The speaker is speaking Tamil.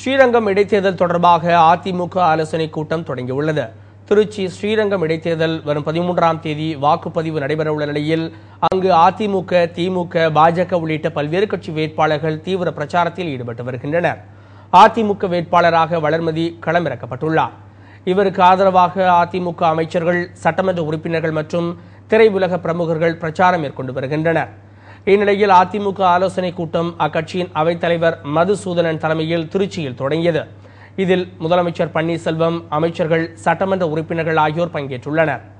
ஸ்ரீரங்கம் இடைத்தேர்தல் தொடர்பாக அதிமுக ஆலோசனைக் கூட்டம் தொடங்கியுள்ளது திருச்சி ஸ்ரீரங்கம் இடைத்தேர்தல் வரும் பதிமூன்றாம் தேதி வாக்குப்பதிவு நடைபெறவுள்ள நிலையில் அங்கு அதிமுக திமுக பாஜக உள்ளிட்ட பல்வேறு கட்சி வேட்பாளர்கள் தீவிர பிரச்சாரத்தில் ஈடுபட்டு வருகின்றனர் அதிமுக வேட்பாளராக வளர்மதி களமிறக்கப்பட்டுள்ளார் இவருக்கு ஆதரவாக அதிமுக அமைச்சர்கள் சட்டமன்ற உறுப்பினர்கள் மற்றும் திரையுலக பிரமுகர்கள் பிரச்சாரம் மேற்கொண்டு வருகின்றனா் இந்நிலையில் அதிமுக ஆலோசனை கூட்டம் அக்கட்சியின் அவைத்தலைவர் மதுசூதனன் தலைமையில் திருச்சியில் தொடங்கியது இதில் முதலமைச்சர் பன்னீர்செல்வம் அமைச்சர்கள் சட்டமன்ற உறுப்பினர்கள் ஆகியோர் பங்கேற்றுள்ளனா்